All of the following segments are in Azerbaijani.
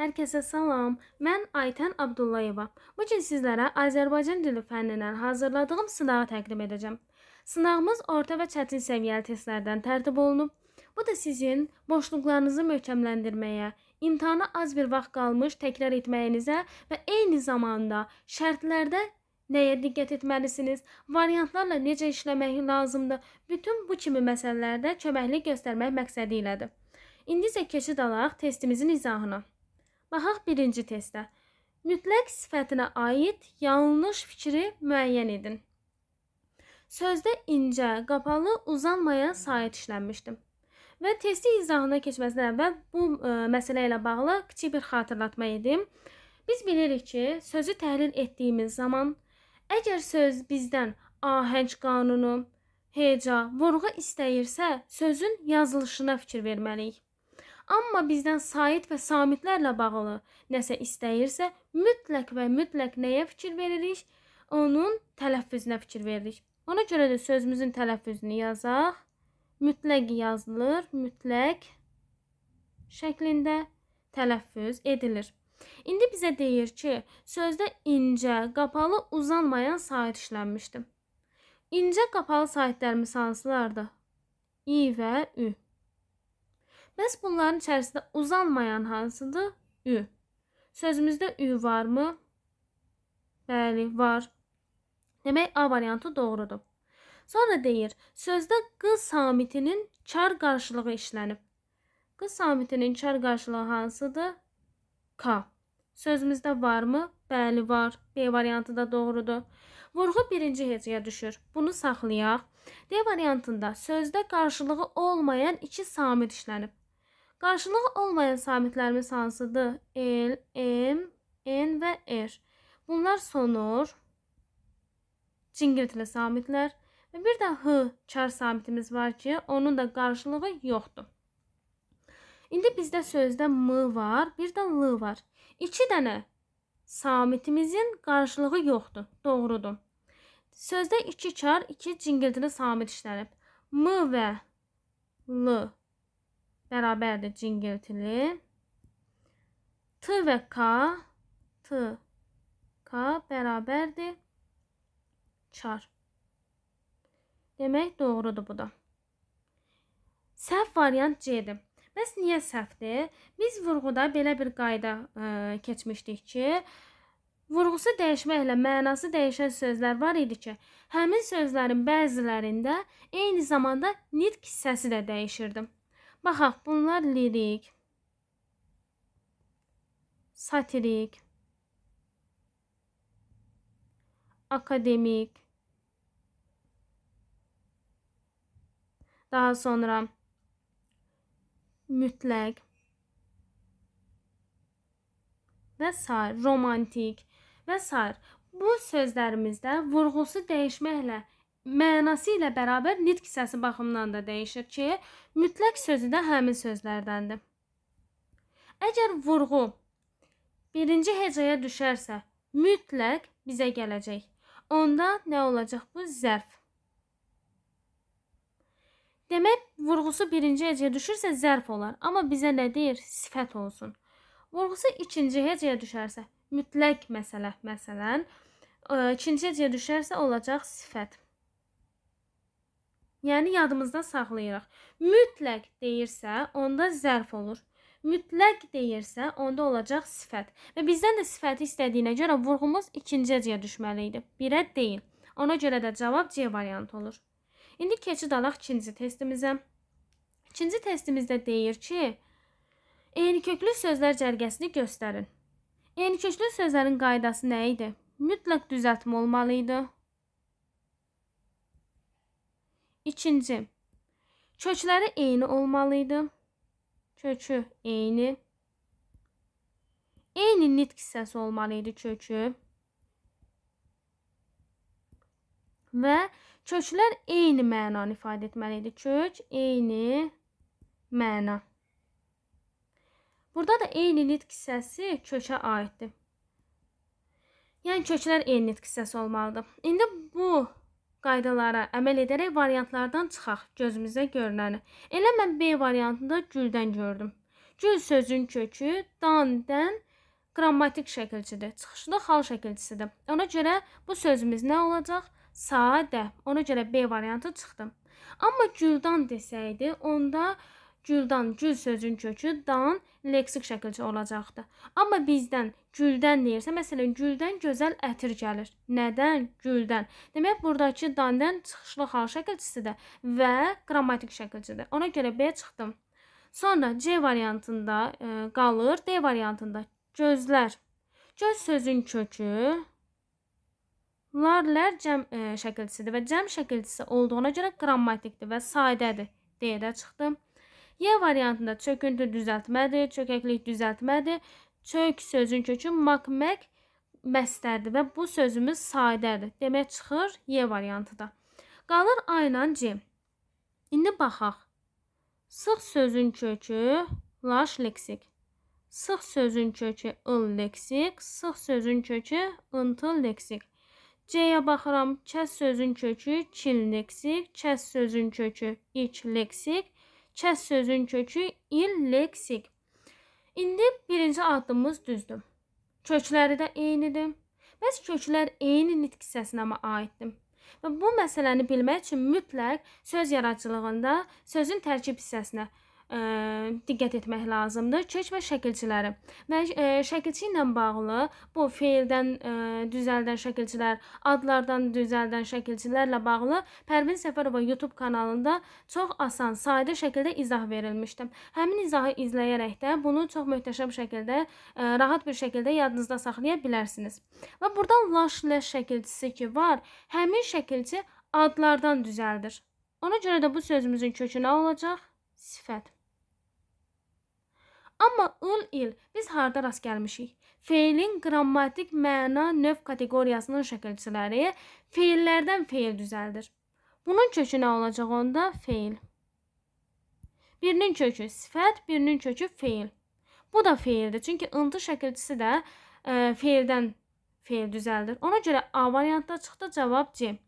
Hər kəsə salam. Mən Aytən Abdullayeva. Bu gün sizlərə Azərbaycan dili fənnindən hazırladığım sınağı təqdim edəcəm. Sınağımız orta və çətin səviyyəli testlərdən tərtib olunub. Bu da sizin boşluqlarınızı möhkəmləndirməyə, imtahana az bir vaxt qalmış təkrar etməyinizə və eyni zamanda şərtlərdə nəyə diqqət etməlisiniz, variantlarla necə işləmək lazımdır, bütün bu kimi məsələlərdə köməklik göstərmək məqsədi ilədir. İndi isə keçid alaq testimizin izahına. Baxaq birinci testə. Mütləq sifətinə aid yanlış fikri müəyyən edin. Sözdə incə, qapalı, uzanmayan sayət işlənmişdim. Və testi izahına keçməzdən əvvəl bu ə, e, məsələ ilə bağlı kiçik bir xatırlatma edim. Biz bilirik ki, sözü təhlil etdiyimiz zaman əgər söz bizdən ahəng qanunu, heca, vurğu istəyirsə, sözün yazılışına fikir verməliyik. Amma bizdən Sait və Samitlərlə bağlı nəsə istəyirsə, mütləq və mütləq nəyə fikir veririk? Onun tələffüzünə fikir veririk. Ona görə də sözümüzün tələffüzünü yazaq. Mütləq yazılır, mütləq şəklində tələffüz edilir. İndi bizə deyir ki, sözdə incə, qapalı, uzanmayan sait işlənmişdi. İncə qapalı saitlərimiz hansılardır? İ və Ü. Bəs bunların içərisində uzanmayan hansıdır? Ü. Sözümüzdə ü varmı? Bəli, var. Demək A variantı doğrudur. Sonra deyir, sözdə q samitinin çar qarşılığı işlənib. Q samitinin çar qarşılığı hansıdır? K. Sözümüzdə varmı? Bəli, var. B variantı da doğrudur. Vurğu birinci hecəyə düşür. Bunu saxlayaq. D variantında sözdə qarşılığı olmayan iki samit işlənib. Qarşılıq olmayan sabitlərimiz hansıdır? L, M, N və R. Bunlar sonur, cingiltili sabitlər və bir də H çar sabitimiz var ki, onun da qarşılığı yoxdur. İndi bizdə sözdə M var, bir də L var. İki dənə samitimizin qarşılığı yoxdur, doğrudur. Sözdə 2 çar 2 cingiltili samit işlənib. M və L bərabərdir cingiltili. T və K, T, K bərabərdir 4. Demək doğrudur bu da. Səhv variant C-dir. Bəs niyə səhvdir? Biz vurğuda belə bir qayda ə, e, keçmişdik ki, vurğusu dəyişməklə mənası dəyişən sözlər var idi ki, həmin sözlərin bəzilərində eyni zamanda nitq hissəsi də dəyişirdi. Baxaq, bunlar lirik, satirik, akademik, daha sonra mütləq və sair, romantik və sair. Bu sözlərimizdə vurğusu dəyişməklə mənası ilə bərabər nitq hissəsi baxımından da dəyişir ki, mütləq sözü də həmin sözlərdəndir. Əgər vurğu birinci hecəyə düşərsə, mütləq bizə gələcək. Onda nə olacaq bu zərf? Demək, vurğusu birinci hecəyə düşürsə zərf olar, amma bizə nə deyir? Sifət olsun. Vurğusu ikinci hecəyə düşərsə, mütləq məsələ, məsələn, e, ikinci hecəyə düşərsə olacaq sifət. Yəni yadımızda saxlayırıq. Mütləq deyirsə, onda zərf olur. Mütləq deyirsə, onda olacaq sifət. Və bizdən də sifəti istədiyinə görə vurğumuz ikinciyə düşməli idi. Birə deyil. Ona görə də cavab C variantı olur. İndi keçid alaq ikinci testimizə. İkinci testimizdə deyir ki, eyniköklü sözlər cərgəsini göstərin. Eyniköklü sözlərin qaydası nə idi? Mütləq düzəltmə olmalı idi. İkinci. Kökləri eyni olmalıydı. Kökü eyni. Eyni nitq hissəsi olmalıydı kökü. Və köklər eyni mənanı ifadə etməli idi. Kök eyni məna. Burada da eyni nitq hissəsi kökə aiddir. Yəni köklər eyni nitq hissəsi olmalıdır. İndi bu qaydalara əməl edərək variantlardan çıxaq gözümüzə görünəni. Elə mən B variantında güldən gördüm. Gül sözün kökü dan-dən qrammatik şəkilçidir. Çıxışlı xal şəkilçisidir. Ona görə bu sözümüz nə olacaq? Sadə. Ona görə B variantı çıxdı. Amma güldan desəydi, onda güldan, gül sözün kökü dan leksik şəkilçi olacaqdı. Amma bizdən güldən deyirsə, məsələn, güldən gözəl ətir gəlir. Nədən? Güldən. Demək, burdakı dandan çıxışlı xal şəkilçisi də və qrammatik şəkilçidir. Ona görə B çıxdım. Sonra C variantında ə, e, qalır, D variantında gözlər. Göz sözün kökü larlər cəm ə, e, şəkilçisidir və cəm şəkilçisi olduğuna görə qrammatikdir və sadədir deyə də çıxdım. Y variantında çöküntü düzəltmədir, çökəklik düzəltmədir Çök sözün kökü makmək məstərdir və bu sözümüz sadədir. Demək çıxır Y variantı da. Qalır A ilə C. İndi baxaq. Sıx sözün kökü laş leksik. Sıx sözün kökü ıl leksik, sıx sözün kökü ıntıl leksik. C-yə baxıram. Kəs sözün kökü çil leksik, kəs sözün kökü iç leksik, kəs sözün kökü il leksik. İndi birinci addımımız düzdür. Kökləri də eynidir. Bəs köklər eyni nitq hissəsinə mə aiddir? Və bu məsələni bilmək üçün mütləq söz yaradıcılığında sözün tərkib hissəsinə ə, diqqət etmək lazımdır. Kök və şəkilçiləri. Və ə, şəkilçi ilə bağlı bu feildən ə, düzəldən şəkilçilər, adlardan düzəldən şəkilçilərlə bağlı Pərvin Səfərova YouTube kanalında çox asan, sadə şəkildə izah verilmişdi. Həmin izahı izləyərək də bunu çox möhtəşəm şəkildə, ə, rahat bir şəkildə yadınızda saxlaya bilərsiniz. Və burada laş-leş şəkilçisi ki var, həmin şəkilçi adlardan düzəldir. Ona görə də bu sözümüzün kökü nə olacaq? Sifət. Amma ın il biz harda rast gəlmişik? Feilin qrammatik məna növ kateqoriyasının şəkilçiləri feillərdən feil düzəldir. Bunun kökü nə olacaq onda? Feil. Birinin kökü sifət, birinin kökü feil. Bu da feildir. Çünki ıntı şəkilçisi də e, feildən feil düzəldir. Ona görə A variantda çıxdı cavab C.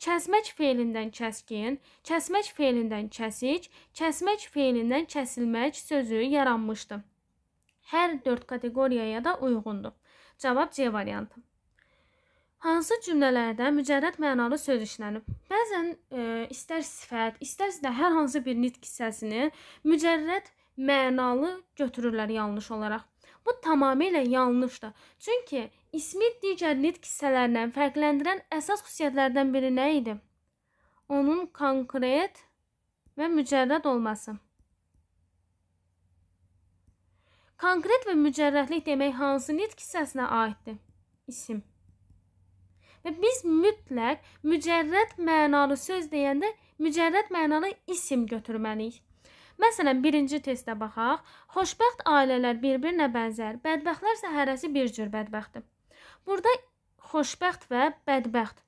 Kəsmək feilindən kəskin, kəsmək feilindən kəsik, kəsmək feilindən kəsilmək sözü yaranmışdı. Hər 4 kateqoriyaya da uyğundur. Cavab C variantı. Hansı cümlələrdə mücərrəd mənalı söz işlənib? Bəzən e, istər sifət, istərsə də hər hansı bir nitq hissəsini mücərrəd mənalı götürürlər yanlış olaraq. Bu tamamilə yanlışdır. Çünki İsmi digər nitq hissələrindən fərqləndirən əsas xüsusiyyətlərdən biri nə idi? Onun konkret və mücərrəd olması. Konkret və mücərrədlik demək hansı nitq hissəsinə aiddir? İsim. Və biz mütləq mücərrəd mənalı söz deyəndə mücərrəd mənalı isim götürməliyik. Məsələn, birinci testə baxaq. Xoşbəxt ailələr bir-birinə bənzər, bədbəxtlər isə hərəsi bir cür bədbəxtdir. Burada xoşbəxt və bədbəxt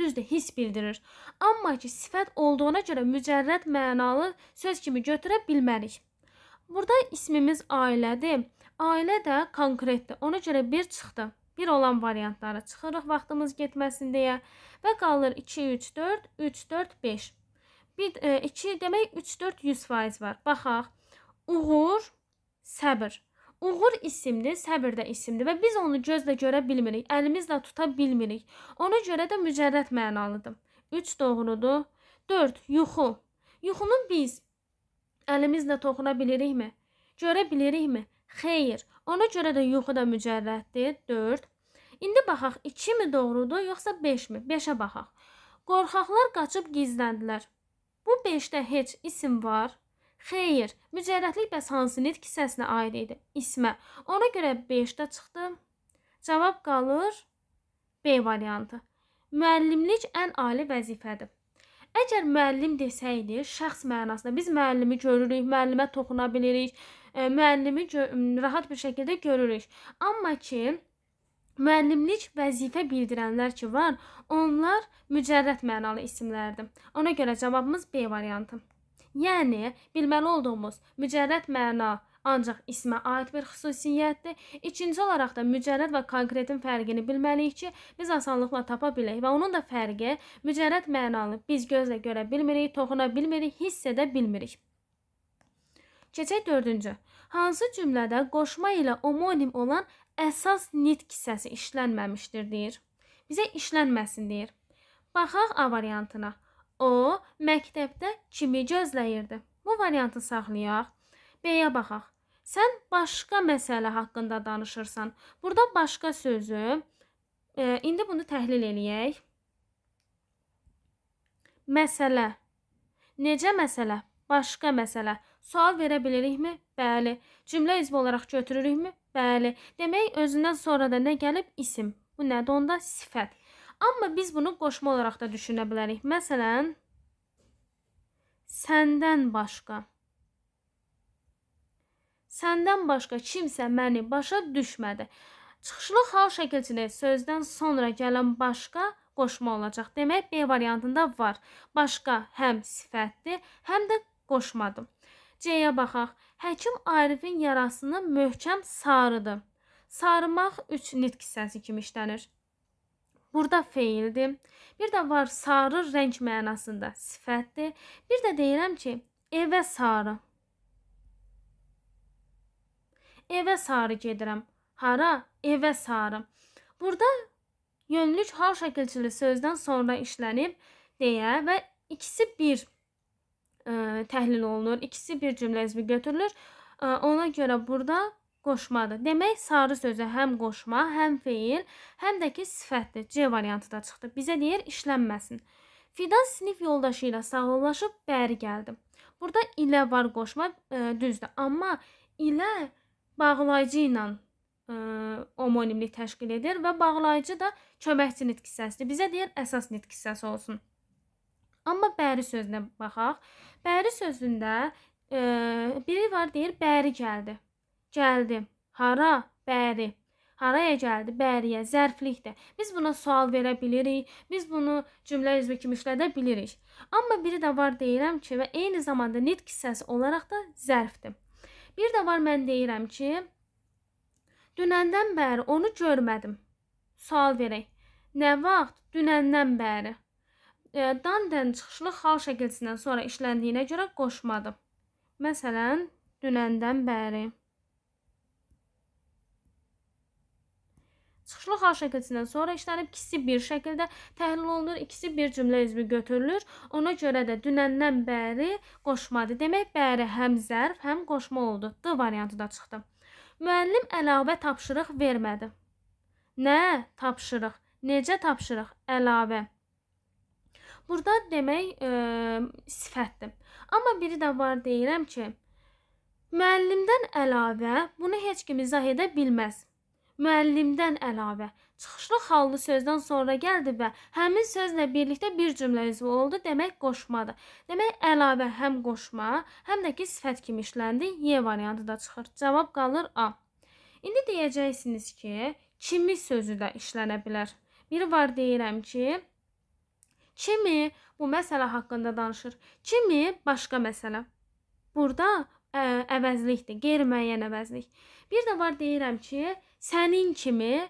düzdür hiss bildirir. Amma ki sifət olduğuna görə mücərrəd mənalı söz kimi götürə bilmərik. Burada ismimiz ailədir. Ailə də konkretdir. Ona görə 1 çıxdı. 1 olan variantlara çıxırıq vaxtımız getməsin deyə və qalır 2 3 4 3 4 5. Bir 2 e, demək 3 4 100% var. Baxaq. Uğur, səbr. Uğur isimli səbir də isimdir və biz onu gözlə görə bilmirik, əlimizlə tuta bilmirik. Ona görə də mücərrəd mənalıdır. 3 doğrudur. 4 yuxu. Yuxunu biz əlimizlə toxuna bilirikmi? Görə bilirikmi? Xeyr. Ona görə də yuxu da mücərrəddir. 4. İndi baxaq 2 mi doğrudur yoxsa 5mi? 5-ə baxaq. Qorxaqlar qaçıb gizləndilər. Bu 5-də heç isim var? Xeyr, mücərrətlik bəs hansı nitq hissəsinə aid idi? İsmə. Ona görə 5-də çıxdı. Cavab qalır B variantı. Müəllimlik ən ali vəzifədir. Əgər müəllim desəydi, şəxs mənasında biz müəllimi görürük, müəllimə toxuna bilirik, e, müəllimi rahat bir şəkildə görürük. Amma ki, Müəllimlik vəzifə bildirənlər ki var, onlar mücərrəd mənalı isimlərdir. Ona görə cavabımız B variantı. Yəni bilməli olduğumuz mücərrəd məna ancaq ismə aid bir xüsusiyyətdir. İkinci olaraq da mücərrəd və konkretin fərqini bilməliyik ki, biz asanlıqla tapa bilək və onun da fərqi mücərrəd mənanı biz gözlə görə bilmirik, toxuna bilmirik, hiss edə bilmirik. Keçək 4-cü. Hansı cümlədə qoşma ilə homonim olan əsas nitq hissəsi işlənməmişdir deyir. Bizə işlənməsin deyir. Baxaq A variantına. O məktəbdə kimi gözləyirdi? Bu variantı saxlayaq. B-yə baxaq. Sən başqa məsələ haqqında danışırsan. Burada başqa sözü e, indi bunu təhlil eləyək. Məsələ. Necə məsələ? Başqa məsələ. Sual verə bilirikmi? Bəli. Cümlə üzvü olaraq götürürükmü? Bəli. Demək özündən sonra da nə gəlib? İsim. Bu nədir onda? Sifət. Amma biz bunu qoşma olaraq da düşünə bilərik. Məsələn, səndən başqa. Səndən başqa kimsə məni başa düşmədi. Çıxışlı hal şəkilçində sözdən sonra gələn başqa qoşma olacaq. Demək B variantında var. Başqa həm sifətdir, həm də qoşmadır. C-yə baxaq. Həkim Arifin yarasını möhkəm sarıdı. Sarmaq 3 nitq hissəsi kimi işlənir. Burada feildir. Bir də var sarı rəng mənasında sifətdir. Bir də deyirəm ki, evə sarı. Evə sarı gedirəm. Hara? Evə sarı. Burada yönlük hal şəkilçili sözdən sonra işlənib deyə və ikisi bir ə, e, təhlil olunur. İkisi bir cümlə üzvü götürülür. Ə, e, ona görə burada qoşmadır. Demək sarı sözə həm qoşma, həm feil, həm də ki sifətdir. C variantı da çıxdı. Bizə deyir işlənməsin. Fidan sinif yoldaşı ilə sağollaşıb bəri gəldi. Burada ilə var qoşma e, düzdür, amma ilə bağlayıcı ilə e, omonimlik təşkil edir və bağlayıcı da köməkçi nitq hissəsidir. Bizə deyir əsas nitq hissəsi olsun. Amma bəri sözünə baxaq. Bəri sözündə e, biri var deyir bəri gəldi. Gəldi. Hara? Bəri. Haraya gəldi? Bəriyə, zərflikdə. Biz buna sual verə bilirik, biz bunu cümlə üzvü kimi işlədə bilirik. Amma biri də var deyirəm ki, və eyni zamanda nitq hissəsi olaraq da zərfdir. Bir də var mən deyirəm ki, dünəndən bəri onu görmədim. Sual verək. Nə vaxt? Dünəndən bəri. E, Dandan çıxışlı xal şəkilsindən sonra işləndiyinə görə qoşmadım. Məsələn, dünəndən bəri. Çıxışlı xal şəkilçisindən sonra işlənib, ikisi bir şəkildə təhlil olunur, ikisi bir cümlə üzvü götürülür. Ona görə də dünəndən bəri qoşmadı. Demək, bəri həm zərf, həm qoşma oldu. D variantı da çıxdı. Müəllim əlavə tapşırıq vermədi. Nə? Tapşırıq. Necə tapşırıq? Əlavə. Burada demək e, sifətdir. Amma biri də var deyirəm ki, müəllimdən əlavə bunu heç kim izah edə bilməz müəllimdən əlavə çıxışlı xallı sözdən sonra gəldi və həmin sözlə birlikdə bir cümlə üzvü oldu, demək qoşmadır. Demək əlavə həm qoşma, həm də ki sifət kimi işləndi, Y variantı da çıxır. Cavab qalır A. İndi deyəcəksiniz ki, kimi sözü də işlənə bilər. Biri var deyirəm ki, kimi bu məsələ haqqında danışır. Kimi başqa məsələ. Burada ə, əvəzlikdir, qeyri-müəyyən əvəzlik. Bir də var deyirəm ki, sənin kimi ə,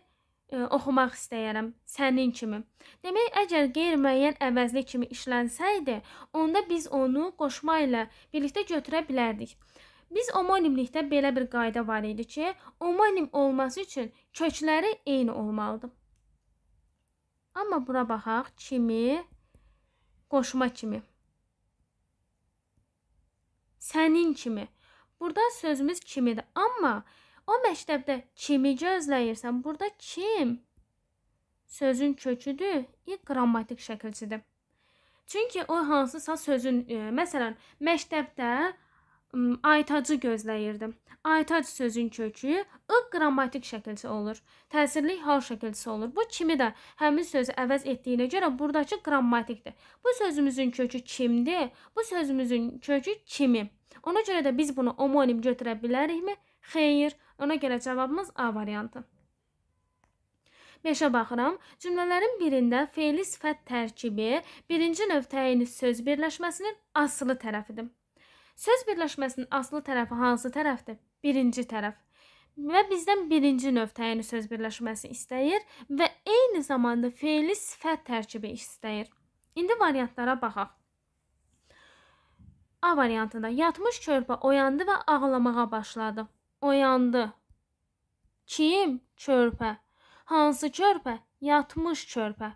e, oxumaq istəyirəm, sənin kimi. Demək, əgər qeyri-müəyyən əvəzli kimi işlənsəydi, onda biz onu qoşma ilə birlikdə götürə bilərdik. Biz omonimlikdə belə bir qayda var idi ki, omonim olması üçün kökləri eyni olmalıdır. Amma bura baxaq, kimi qoşma kimi. Sənin kimi. Burada sözümüz kimidir, amma O məktəbdə kimi gözləyirsən? Burada kim? Sözün köküdür, i qrammatik şəkilçidir. Çünki o hansısa sözün, e, məsələn, məktəbdə aytacı gözləyirdim. Aytac sözün kökü ı qrammatik şəkilçi olur. Təsirli hal şəkilçisi olur. Bu kimi də həmin sözü əvəz etdiyinə görə burdakı qrammatikdir. Bu sözümüzün kökü kimdir? Bu sözümüzün kökü kimi. Ona görə də biz bunu omonim götürə bilərikmi? Xeyr. Ona görə cavabımız A variantı. 5-ə baxıram. Cümlələrin birində feili sifət tərkibi birinci növ təyini söz birləşməsinin asılı tərəfidir. Söz birləşməsinin asılı tərəfi hansı tərəfdir? Birinci tərəf. Və bizdən birinci növ təyini söz birləşməsi istəyir və eyni zamanda feili sifət tərkibi istəyir. İndi variantlara baxaq. A variantında yatmış körpə oyandı və ağlamağa başladı oyandı. Kim? Körpə. Hansı körpə? Yatmış körpə.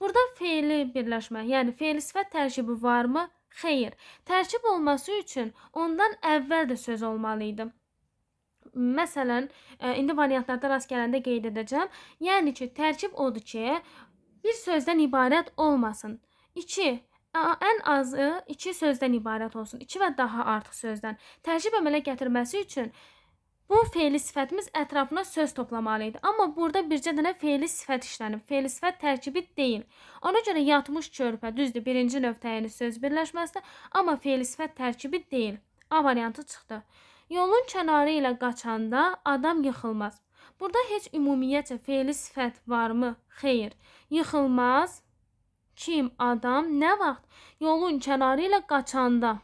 Burada feili birləşmə, yəni feil sifət tərkibi varmı? Xeyr. Tərkib olması üçün ondan əvvəl də söz olmalı idi. Məsələn, e, indi variantlarda rast gələndə qeyd edəcəm. Yəni ki, tərkib odur ki, bir sözdən ibarət olmasın. 2 ən azı 2 sözdən ibarət olsun. 2 və daha artıq sözdən. Tərkib əmələ gətirməsi üçün Bu feili sifətimiz ətrafına söz toplamalı idi. Amma burada bircə dənə feili sifət işlənib. Feili sifət tərkibi deyil. Ona görə yatmış körpə düzdür, birinci növ təyini söz birləşməsində, amma feili sifət tərkibi deyil. A variantı çıxdı. Yolun kənarı ilə qaçanda adam yıxılmaz. Burada heç ümumiyyətcə feili sifət varmı? Xeyr. Yıxılmaz kim, adam, nə vaxt yolun kənarı ilə qaçanda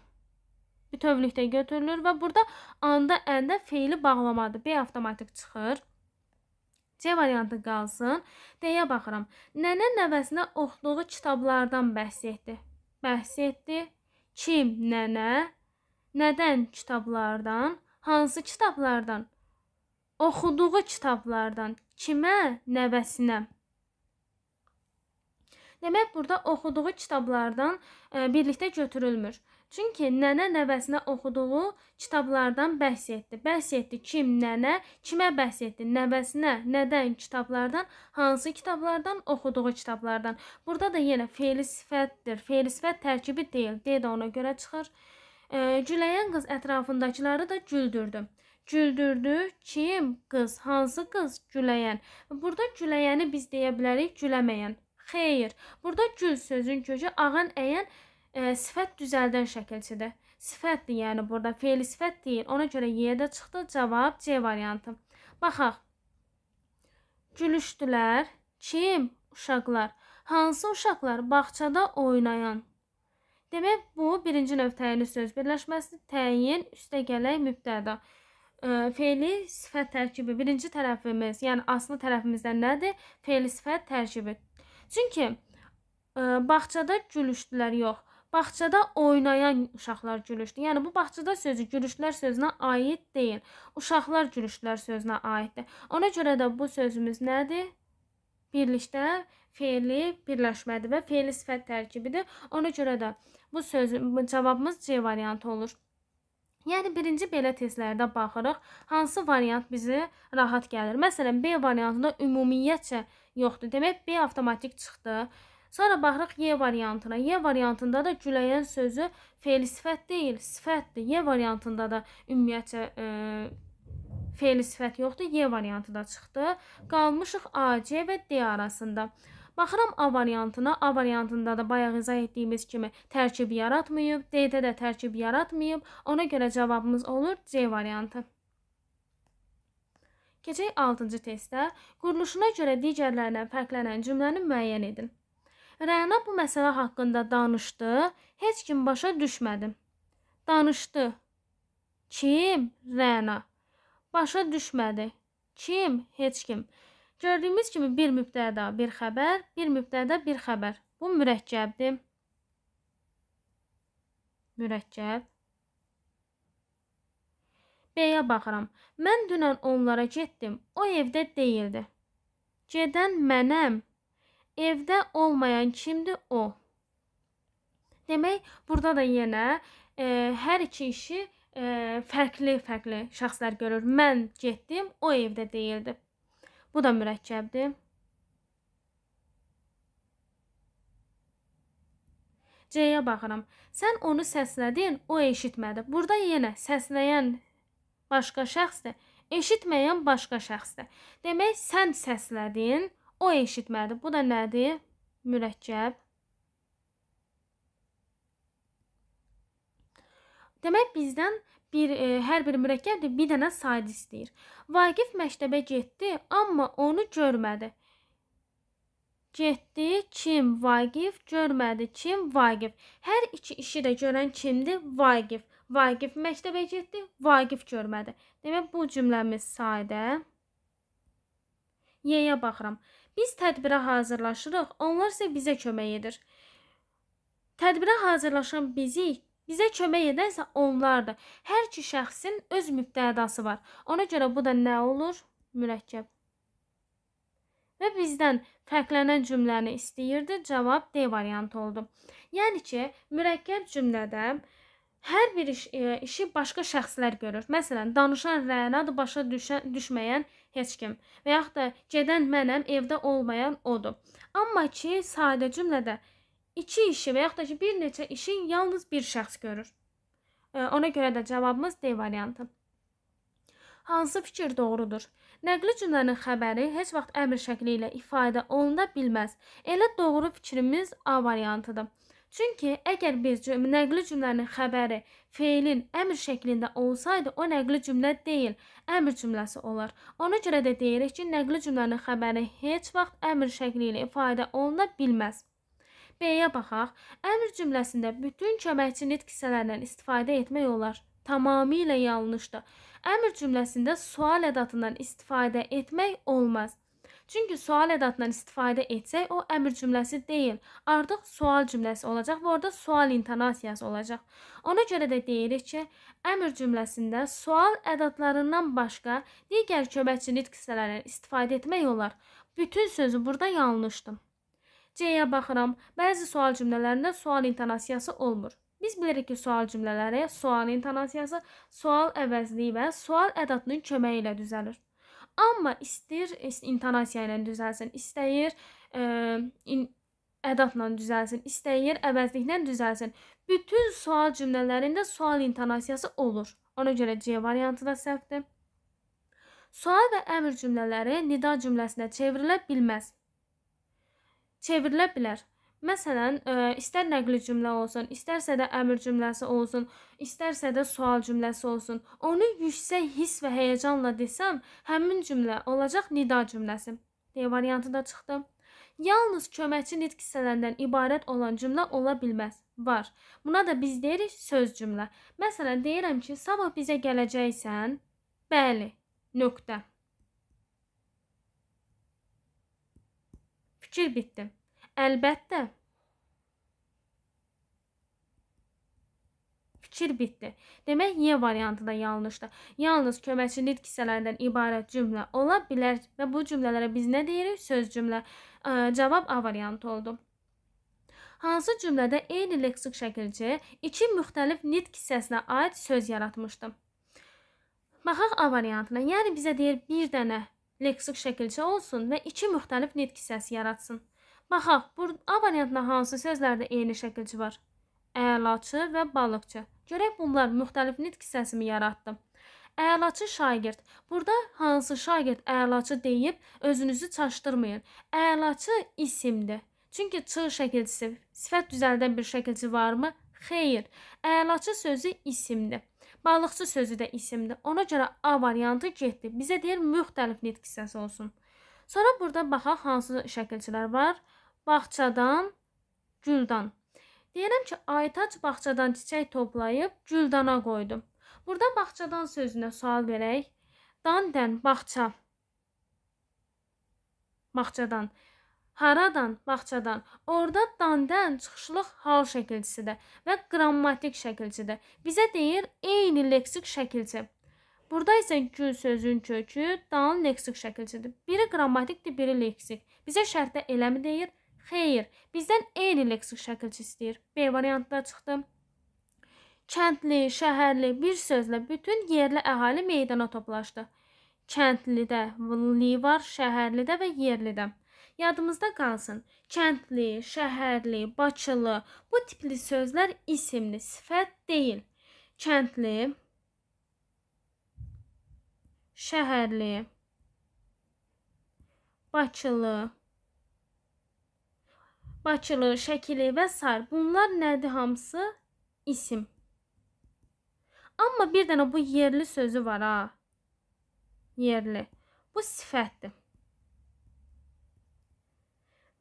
bütövlükdə götürülür və burada anda əndə feili bağlamadır. B avtomatik çıxır. C variantı qalsın. D-yə baxıram. Nənə nəvəsinə oxuduğu kitablardan bəhs etdi. Bəhs etdi. Kim? Nənə. Nədən? Kitablardan. Hansı kitablardan? Oxuduğu kitablardan. Kimə? Nəvəsinə. Demək, burada oxuduğu kitablardan ə, e, birlikdə götürülmür. Çünki nənə nəvəsinə oxuduğu kitablardan bəhs etdi. Bəhs etdi kim nənə, kimə bəhs etdi? Nəvəsinə, nədən kitablardan, hansı kitablardan, oxuduğu kitablardan. Burada da yenə fe'li sifətdir. Fe'li sifət tərkibi deyil. D də ona görə çıxır. E, güləyən qız ətrafındakıları da güldürdü. Güldürdü kim? Qız. Hansı qız? Güləyən. Burada güləyəni biz deyə bilərik güləməyən. Xeyr. Burada gül sözün kökü ağan əyən e, sifət düzəldən şəkilçidir. Sifətdir, yəni burada feil sifət deyil. Ona görə Y-də çıxdı. Cavab C variantı. Baxaq. Gülüşdülər. Kim? Uşaqlar. Hansı uşaqlar? Bağçada oynayan. Demək bu birinci növ təyinli söz birləşməsi təyin üstə gələk mübtəda. E, feili sifət tərkibi birinci tərəfimiz, yəni aslı tərəfimizdən nədir? Feili sifət tərkibi. Çünki e, bağçada gülüşdülər yox. Bağçada oynayan uşaqlar gülüşdür. Yəni bu bağçada sözü gülüşlər sözünə aid deyil. Uşaqlar gülüşlər sözünə aiddir. Ona görə də bu sözümüz nədir? Birlikdə feili birləşmədir və feili sifət tərkibidir. Ona görə də bu sözün cavabımız C variantı olur. Yəni birinci belə testlərdə baxırıq, hansı variant bizə rahat gəlir. Məsələn, B variantında ümumiyyətcə yoxdur. Demək B avtomatik çıxdı. Sonra baxırıq Y variantına. Y variantında da güləyən sözü feil sifət deyil, sifətdir. Y variantında da ümumiyyətcə e, feil sifət yoxdur. Y variantı da çıxdı. Qalmışıq A, C və D arasında. Baxıram A variantına. A variantında da bayaq izah etdiyimiz kimi tərkib yaratmayıb, D-də də tərkib yaratmayıb. Ona görə cavabımız olur C variantı. Keçək 6-cı testdə. Quruluşuna görə digərlərindən fərqlənən cümləni müəyyən edin. Rəna bu məsələ haqqında danışdı, heç kim başa düşmədi. Danışdı. Kim? Rəna. Başa düşmədi. Kim? Heç kim. Gördüyümüz kimi bir mübtəda bir xəbər, bir mübtəda bir xəbər. Bu mürəkkəbdir. Mürəkkəb. B-yə baxıram. Mən dünən onlara getdim. O evdə deyildi. Gedən mənəm. Evdə olmayan kimdir o? Demək, burada da yenə e, hər iki işi fərqli-fərqli e, şəxslər görür. Mən getdim, o evdə deyildi. Bu da mürəkkəbdir. C-yə baxıram. Sən onu səslədin, o eşitmədi. Burada yenə səsləyən başqa şəxsdir, eşitməyən başqa şəxsdir. Demək, sən səslədin, o O eşitmədir. Bu da nədir? Mürəkkəb. Demək bizdən bir e, hər bir mürəkkəb də bir dənə saydı istəyir. Vaqif məktəbə getdi, amma onu görmədi. Getdi, kim? Vaqif görmədi. Kim? Vaqif. Hər iki işi də görən kimdir? Vaqif. Vaqif məktəbə getdi, Vaqif görmədi. Demək bu cümləmiz sadə. Y-yə baxıram. Biz tədbirə hazırlaşırıq, onlar isə bizə kömək edir. Tədbirə hazırlaşan bizi Bizə kömək edən isə onlardır. Hər iki şəxsin öz mübtədası var. Ona görə bu da nə olur? Mürəkkəb. Və bizdən fərqlənən cümləni istəyirdi. Cavab D variantı oldu. Yəni ki, mürəkkəb cümlədə hər bir iş, e, işi başqa şəxslər görür. Məsələn, danışan Rənadır, başa düşən, düşməyən heç kim və yaxud da gedən mənəm, evdə olmayan odur. Amma ki, sadə cümlədə iki işi və yaxud da ki, bir neçə işi yalnız bir şəxs görür. E, ona görə də cavabımız D variantı. Hansı fikir doğrudur? Nəqli cümlənin xəbəri heç vaxt əmr şəkli ilə ifadə oluna bilməz. Elə doğru fikrimiz A variantıdır. Çünki əgər bir cümlə, nəqli cümlənin xəbəri feilin əmr şəklində olsaydı, o nəqli cümlə deyil, əmr cümləsi olar. Ona görə də deyirik ki, nəqli cümlənin xəbəri heç vaxt əmr şəkli ilə ifadə oluna bilməz. B-yə baxaq. Əmr cümləsində bütün köməkçi nitq hissələrindən istifadə etmək olar. Tamamilə yanlışdır. Əmr cümləsində sual ədatından istifadə etmək olmaz. Çünki sual ədatından istifadə etsək, o əmr cümləsi deyil, artıq sual cümləsi olacaq və orada sual intonasiyası olacaq. Ona görə də deyirik ki, əmr cümləsində sual ədatlarından başqa digər köməkçi nitq hissələrindən istifadə etmək olar. Bütün sözü burada yanlışdır. C-yə baxıram. Bəzi sual cümlələrində sual intonasiyası olmur. Biz bilirik ki, sual cümlələri sual intonasiyası, sual əvəzliyi və sual ədatının köməyi ilə düzəlir. Amma istəyir intonasiya ilə düzəlsin, istəyir ə, in ədatla düzəlsin, istəyir əvəzliklə düzəlsin. Bütün sual cümlələrində sual intonasiyası olur. Ona görə C variantı da səhvdir. Sual və əmr cümlələri nida cümləsinə çevrilə bilməz. Çevrilə bilər. Məsələn, ə, e, istər nəqli cümlə olsun, istərsə də əmr cümləsi olsun, istərsə də sual cümləsi olsun. Onu yüksək hiss və həyəcanla desəm, həmin cümlə olacaq nida cümləsi. Deyə variantı da çıxdı. Yalnız köməkçi nitq hissələrindən ibarət olan cümlə ola bilməz. Var. Buna da biz deyirik söz cümlə. Məsələn, deyirəm ki, sabah bizə gələcəksən? Bəli. Nöqtə. Fikir bitdi. Əlbəttə. Fikir bitdi. Demək, Y variantı da yanlışdır. Yalnız köməkçilik hissələrindən ibarət cümlə ola bilər və bu cümlələrə biz nə deyirik? Söz cümlə. Ə, cavab A variantı oldu. Hansı cümlədə eyni leksik şəkilcə iki müxtəlif nitq hissəsinə aid söz yaratmışdım? Baxaq A variantına. Yəni bizə deyir bir dənə leksik şəkilcə olsun və iki müxtəlif nitq hissəsi yaratsın. Baxaq, burada A variantında hansı sözlərdə eyni şəkilçi var? Əlaçı və balıqçı. Görək bunlar müxtəlif nitq hissəsimi yaratdı. Əlaçı şagird. Burada hansı şagird əlaçı deyib özünüzü çaşdırmayın. Əlaçı isimdir. Çünki ç şəkilçisi sifət düzəldən bir şəkilçi varmı? Xeyr. Əlaçı sözü isimdir. Balıqçı sözü də isimdir. Ona görə A variantı getdi. Bizə deyir müxtəlif nitq hissəsi olsun. Sonra burada baxaq hansı şəkilçilər var? bağçadan güldan. Deyirəm ki, Aytac bağçadan çiçək toplayıb güldana qoydu. Burada bağçadan sözünə sual verək. Dandan bağça. Bağçadan. Haradan? Bağçadan. Orda dandan çıxışlıq hal şəkilcisidir və qrammatik şəkilcidir. Bizə deyir eyni leksik şəkilci. Burada isə gül sözün kökü dan leksik şəkilcidir. Biri qrammatikdir, biri leksik. Bizə şərtdə eləmi deyir? Xeyr, bizdən eyni leksik şəkilçi istəyir. B variantına çıxdı. Kəndli, şəhərli bir sözlə bütün yerli əhali meydana toplaşdı. Kəndlidə li var, şəhərlidə və yerlidə. Yadımızda qalsın. Kəndli, şəhərli, Bakılı bu tipli sözlər isimli sifət deyil. Kəndli, şəhərli, Bakılı Bakılı, Şəkili və sair bunlar nədir hamısı? İsim. Amma bir dənə bu yerli sözü var ha. Yerli. Bu sifətdir.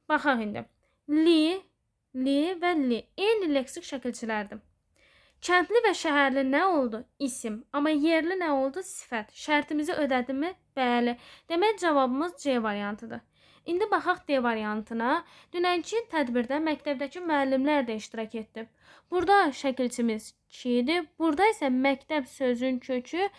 Baxaq indi. Li, li və li eyni leksik şəkilçilərdir. Kəndli və şəhərli nə oldu? İsim. Amma yerli nə oldu? Sifət. Şərtimizi ödədimi? Bəli. Demək cavabımız C variantıdır. İndi baxaq D variantına. Dünənki tədbirdə məktəbdəki müəllimlər də iştirak etdi. Burada şəkilçimiz kişi idi. Burada isə məktəb sözün kökü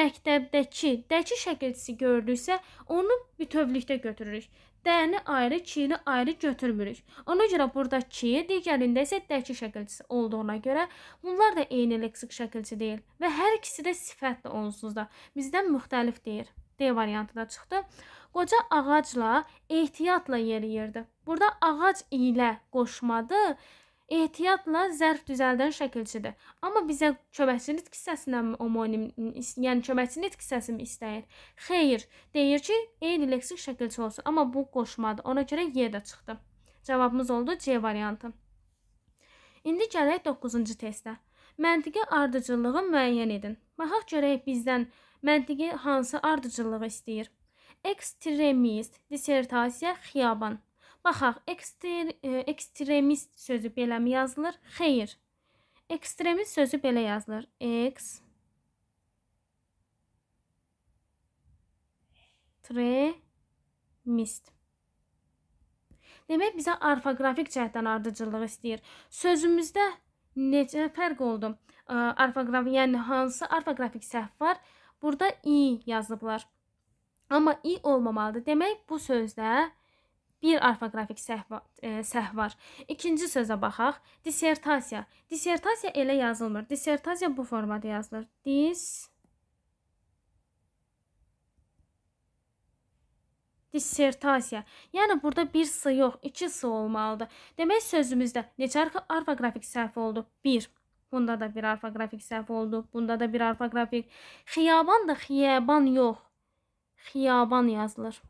məktəbdəki dəki şəkilçisi gördüksə, onu bütövlükdə götürürük. Dəni ayrı, kini ayrı götürmürük. Ona görə burada ki, digərində isə dəki şəkilçisi olduğuna görə bunlar da eyni leksik şəkilçi deyil və hər ikisi də sifətlə onsuz da bizdən müxtəlif deyir. D variantı da çıxdı qoca ağacla ehtiyatla yeriyirdi. Burada ağac ilə qoşmadı, ehtiyatla zərf düzəldən şəkilçidir. Amma bizə köməkçilik hissəsindən homonim, yəni köməkçilik hissəsini istəyir. Xeyr, deyir ki, eyni leksik şəkilçi olsun, amma bu qoşmadı. Ona görə Y də çıxdı. Cavabımız oldu C variantı. İndi gələk 9-cu testə. Məntiqi ardıcıllığı müəyyən edin. Baxaq görək bizdən məntiqi hansı ardıcıllığı istəyir ekstremist, dissertasiya, xiyaban. Baxaq, ekster, e, ekstremist sözü beləmi yazılır? Xeyr. Ekstremist sözü belə yazılır. X Tremist. Demək bizə orfoqrafik cəhətdən ardıcıllıq istəyir. Sözümüzdə necə fərq oldu? E, orfoqrafik, yəni hansı orfoqrafik səhv var? Burada i yazıblar. Amma i olmamalıdır. Demək bu sözdə bir orfoqrafik səhv, e, səhv var. İkinci sözə baxaq. Dissertasiya. Dissertasiya elə yazılmır. Dissertasiya bu formada yazılır. Dis dissertasiya. Yəni burada bir s yox, iki s olmalıdır. Demək sözümüzdə neçə orfoqrafik səhv oldu? 1. Bunda da bir orfoqrafik səhv oldu. Bunda da bir orfoqrafik. Xiyaban da xiyaban yox. Xiyaban yazılır.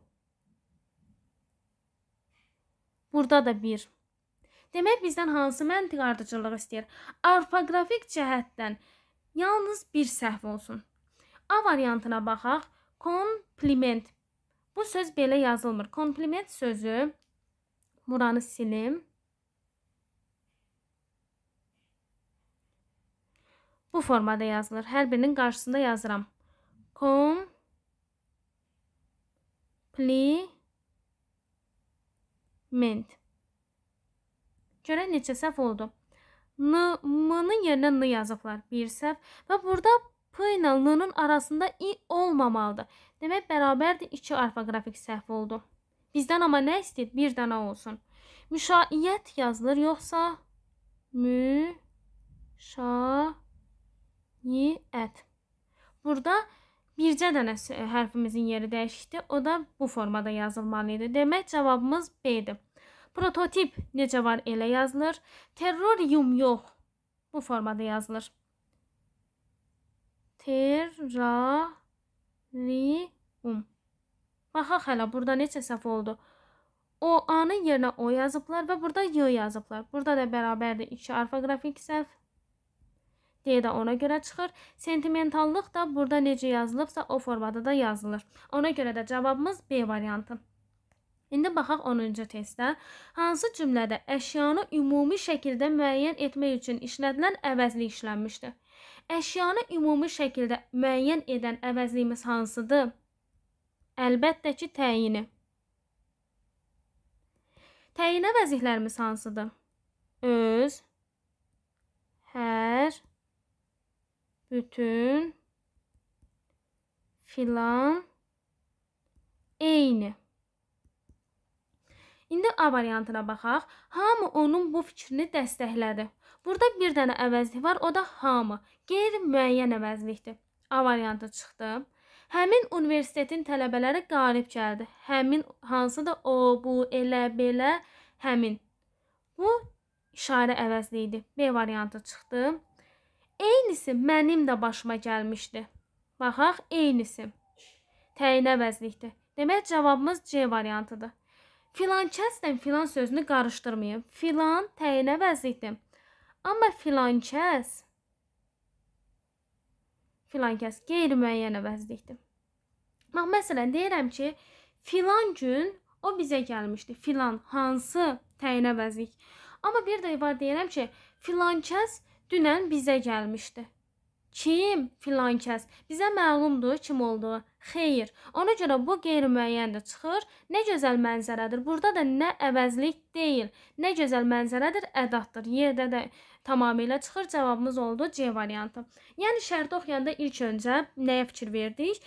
Burada da bir. Demək bizdən hansı məntiq ardıcıllıq istəyir? Orfoqrafik cəhətdən yalnız bir səhv olsun. A variantına baxaq. Kompliment. Bu söz belə yazılmır. Kompliment sözü buranı silim. Bu formada yazılır. Hər birinin qarşısında yazıram. Kompliment Pliment. Görək neçə səhv oldu. N, M-nın yerinə N yazıblar. Bir səhv. Və burada P ilə L-nın arasında i olmamalıdır. Demək bərabərdir 2 orfoqrafik səhv oldu. Bizdən amma nə istəyir? Bir dənə olsun. Müşaiyyət yazılır, yoxsa mü şa i ət. Burada Bircə dənə e, hərfimizin yeri dəyişdi. O da bu formada yazılmalı idi. Demək cavabımız B-dir. Prototip necə var elə yazılır. Terrorium yox. Bu formada yazılır. Terrarium. Baxaq hələ burada neçə səhv oldu. O A-nın yerinə O yazıblar və burada Y yazıblar. Burada da bərabərdir 2 orfoqrafik səhv deyə də ona görə çıxır. Sentimentallıq da burada necə yazılıbsa o formada da yazılır. Ona görə də cavabımız B variantı. İndi baxaq 10-cu testdə. Hansı cümlədə əşyanı ümumi şəkildə müəyyən etmək üçün işlədilən əvəzli işlənmişdir? Əşyanı ümumi şəkildə müəyyən edən əvəzliyimiz hansıdır? Əlbəttə ki, təyini. Təyin əvəzliklərimiz hansıdır? Öz, hər, bütün filan eyni. İndi A variantına baxaq. Hamı onun bu fikrini dəstəklədi. Burada bir dənə əvəzlik var, o da hamı. Qeyri-müəyyən əvəzlikdir. A variantı çıxdı. Həmin universitetin tələbələri qalib gəldi. Həmin hansı da o, bu, elə, belə, həmin. Bu işarə əvəzliyidir. B variantı çıxdı. Eynisi mənim də başıma gəlmişdi. Baxaq, eynisi. Təyin əvəzlikdir. Demək cavabımız C variantıdır. Filan kəsdən filan sözünü qarışdırmayın. Filan təyin əvəzlikdir. Amma filan kəs filan kəs qeyri-müəyyən əvəzlikdir. Bax məsələn deyirəm ki, filan gün o bizə gəlmişdi. Filan hansı təyin əvəzlik. Amma bir də var deyirəm ki, filan kəs Dünən bizə gəlmişdi. Kim? Filan kəs. Bizə məlumdur kim olduğu. Xeyr. Ona görə bu qeyri-müəyyəndir çıxır. Nə gözəl mənzərədir. Burada da nə əvəzlik deyil. Nə gözəl mənzərədir, ədatdır. Yerdə də tamamilə çıxır. Cavabımız oldu C variantı. Yəni şərti oxuyanda ilk öncə nəyə fikir verdik?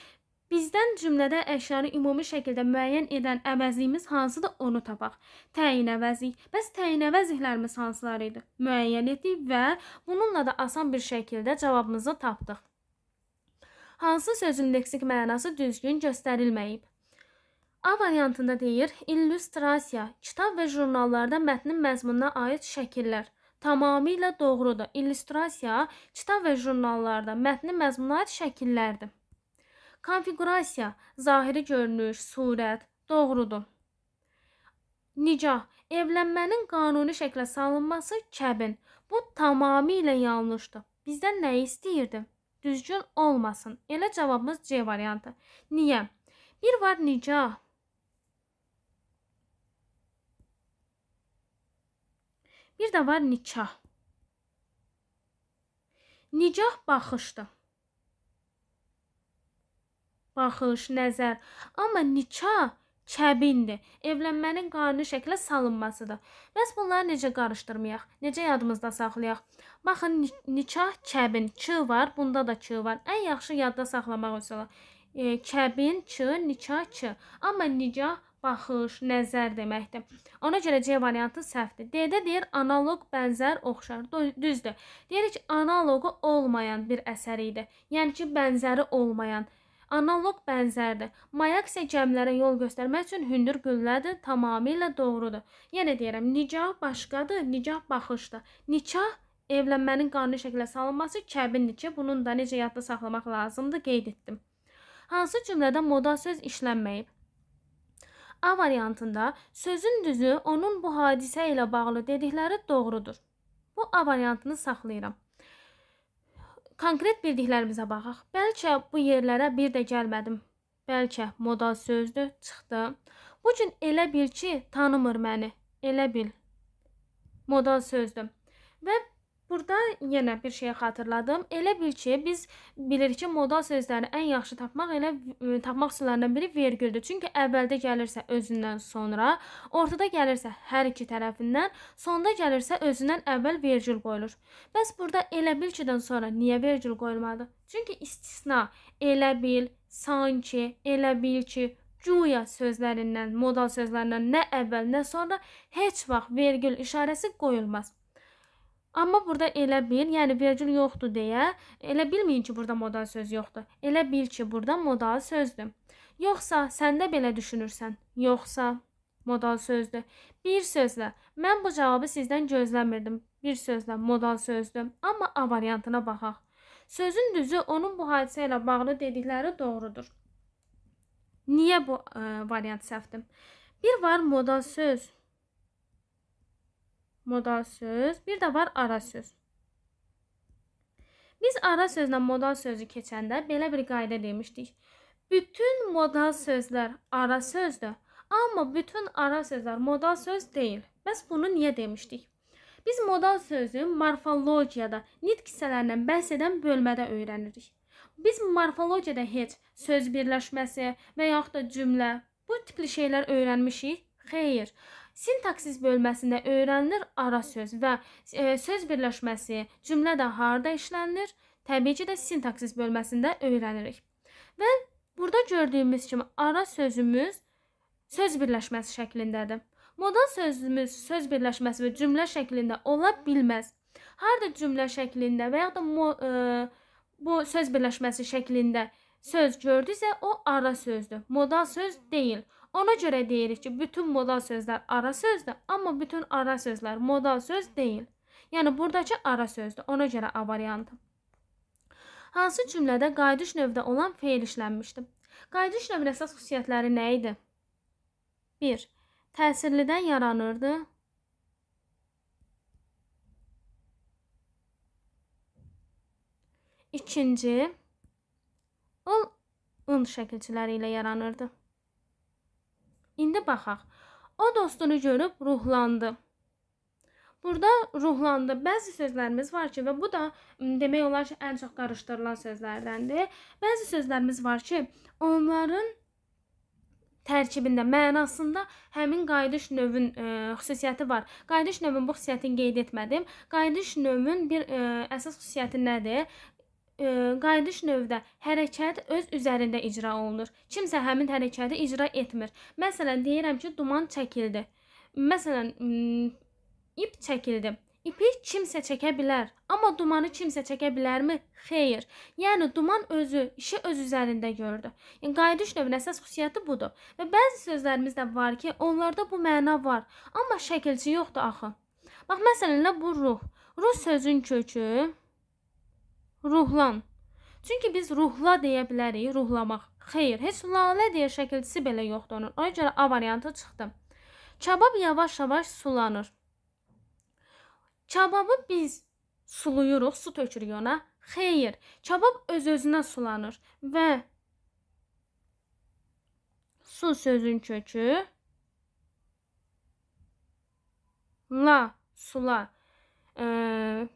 Bizdən cümlədə əşyanı ümumi şəkildə müəyyən edən əvəzliyimiz hansıdır, onu tapaq. Təyin əvəzlik. Bəs təyin əvəzliklərimiz hansılar idi? Müəyyən etdik və bununla da asan bir şəkildə cavabımızı tapdıq. Hansı sözün leksik mənası düzgün göstərilməyib? A variantında deyir: illüstrasiya, kitab və jurnallarda mətnin məzmununa aid şəkillər. Tamamilə doğrudur. İllüstrasiya kitab və jurnallarda mətnin məzmununa aid şəkillərdir. Konfiqurasiya, zahiri görünüş, surət, doğrudur. Nicah, evlənmənin qanuni şəklə salınması kəbin. Bu tamamilə yanlışdır. Bizdən nə istəyirdi? Düzgün olmasın. Elə cavabımız C variantı. Niyə? Bir var nicah. Bir də var nikah. Nicah baxışdır baxış, nəzər. Amma nikah kəbindir. Evlənmənin qanuni şəklə salınmasıdır. Bəs bunları necə qarışdırmayaq? Necə yadımızda saxlayaq? Baxın, nikah kəbin ç var, bunda da ç var. Ən yaxşı yadda saxlamaq üsulu. E, kəbin ç, nikah ç. Amma nikah baxış, nəzər deməkdir. Ona görə C variantı səhvdir. D-də deyir analoq, bənzər, oxşar. Düzdür. Deyirik analoqu olmayan bir əsər idi. Yəni ki, bənzəri olmayan. Analoq bənzərdir. Mayak isə gəmilərə yol göstərmək üçün hündür qüllədir, tamamilə doğrudur. Yəni deyirəm, nicah başqadır, nicah baxışdır. Nikah evlənmənin qanuni şəklə salınması kəbin nikah. Bunun da necə yadda saxlamaq lazımdır, qeyd etdim. Hansı cümlədə moda söz işlənməyib? A variantında sözün düzü onun bu hadisə ilə bağlı dedikləri doğrudur. Bu A variantını saxlayıram konkret bildiklərimizə baxaq. Bəlkə bu yerlərə bir də gəlmədim. Bəlkə modal sözdür, çıxdı. Bu gün elə bil ki, tanımır məni. Elə bil. Modal sözdür. Və Burada yenə bir şeyi xatırladım. Elə bil ki, biz bilirik ki, modal sözləri ən yaxşı tapmaq elə e, tapmaq üsullarından biri vergüldür. Çünki əvvəldə gəlirsə özündən sonra, ortada gəlirsə hər iki tərəfindən, sonda gəlirsə özündən əvvəl vergül qoyulur. Bəs burada elə bilkidən sonra niyə vergül qoyulmadı? Çünki istisna elə bil, sanki, elə bil ki, guya sözlərindən, modal sözlərindən nə əvvəl, nə sonra heç vaxt vergül işarəsi qoyulmaz. Amma burada elə bil, yəni vergül yoxdur deyə, elə bilməyin ki, burada modal söz yoxdur. Elə bil ki, burada modal sözdür. Yoxsa sən də belə düşünürsən? Yoxsa modal sözdür. Bir sözlə, mən bu cavabı sizdən gözləmirdim. Bir sözlə modal sözdür. Amma A variantına baxaq. Sözün düzü onun bu hadisə ilə bağlı dedikləri doğrudur. Niyə bu ə, e, variant səhvdir? Bir var modal söz modal söz, bir də var ara söz. Biz ara sözlə modal sözü keçəndə belə bir qayda demişdik. Bütün modal sözlər ara sözdür, amma bütün ara sözlər modal söz deyil. Bəs bunu niyə demişdik? Biz modal sözü morfologiyada nitq hissələrindən bəhs edən bölmədə öyrənirik. Biz morfologiyada heç söz birləşməsi və yaxud da cümlə bu tipli şeylər öyrənmişik? Xeyr. Sintaksis bölməsində öyrənilir ara söz və e, söz birləşməsi, cümlə də harda işlənilir? Təbii ki də sintaksis bölməsində öyrənirik. Və burada gördüyümüz kimi ara sözümüz söz birləşməsi şəklindədir. Modal sözümüz söz birləşməsi və cümlə şəklində ola bilməz. Harda cümlə şəklində və ya da mo, e, bu söz birləşməsi şəklində söz gördüsə o ara sözdür. Modal söz deyil. Ona görə deyirik ki, bütün modal sözlər ara sözdür, amma bütün ara sözlər modal söz deyil. Yəni burdakı ara sözdür. Ona görə A variantı. Hansı cümlədə qayıdış növdə olan feil işlənmişdi? Qayıdış növün əsas xüsusiyyətləri nə idi? 1. Təsirlidən yaranırdı. 2. Ol ın şəkilçiləri ilə yaranırdı. İndi baxaq. O dostunu görüb ruhlandı. Burada ruhlandı. Bəzi sözlərimiz var ki, və bu da demək olar ki, ən çox qarışdırılan sözlərdəndir. Bəzi sözlərimiz var ki, onların tərkibində, mənasında həmin qayıdış növün ə, e, xüsusiyyəti var. Qayıdış növün bu xüsusiyyətini qeyd etmədim. Qayıdış növün bir ə, e, əsas xüsusiyyəti nədir? qayıdış növdə hərəkət öz üzərində icra olunur. Kimsə həmin hərəkəti icra etmir. Məsələn, deyirəm ki, duman çəkildi. Məsələn, ip çəkildi. İpi kimsə çəkə bilər, amma dumanı kimsə çəkə bilərmi? Xeyr. Yəni duman özü işi öz üzərində gördü. Yəni qayıdış növünün əsas xüsusiyyəti budur. Və bəzi sözlərimiz də var ki, onlarda bu məna var, amma şəkilçi yoxdur axı. Bax məsələn, bu ruh. Ruh sözün kökü Ruhlan. Çünki biz ruhla deyə bilərik, ruhlamaq. Xeyr, heç lalə deyə şəkilçisi belə yoxdur onun. Ona görə A variantı çıxdı. Kabab yavaş-yavaş sulanır. Kababı biz suluyuruq, su tökürük ona. Xeyr, kabab öz-özünə sulanır və su sözün kökü la, sula